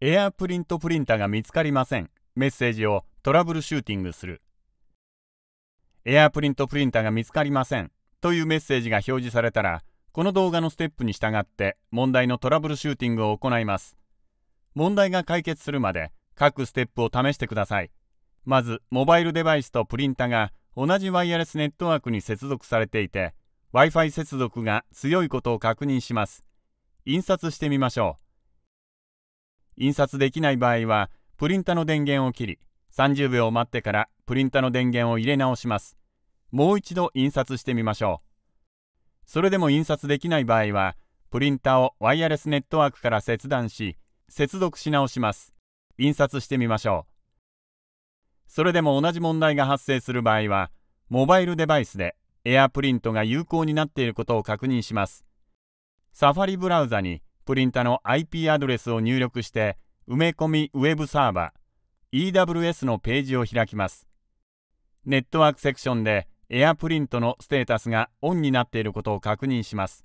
エアープリントプリンタが見つかりませんメッセージをトラブルシューティングするエアープリントプリンタが見つかりませんというメッセージが表示されたらこの動画のステップに従って問題のトラブルシューティングを行います問題が解決するまで各ステップを試してくださいまずモバイルデバイスとプリンタが同じワイヤレスネットワークに接続されていて Wi-Fi 接続が強いことを確認します印刷してみましょう印刷できない場合はプリンタの電源を切り30秒待ってからプリンタの電源を入れ直しますもう一度印刷してみましょうそれでも印刷できない場合はプリンタをワイヤレスネットワークから切断し接続し直します印刷してみましょうそれでも同じ問題が発生する場合はモバイルデバイスでエアプリントが有効になっていることを確認しますサファリブラウザにプリンタの IP アドレスを入力して埋め込みウェブサーバー EWS のページを開きますネットワークセクションでエアプリントのステータスがオンになっていることを確認します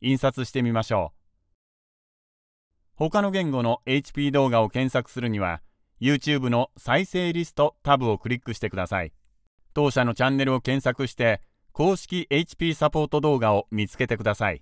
印刷してみましょう他の言語の HP 動画を検索するには YouTube の再生リストタブをクリックしてください当社のチャンネルを検索して公式 HP サポート動画を見つけてください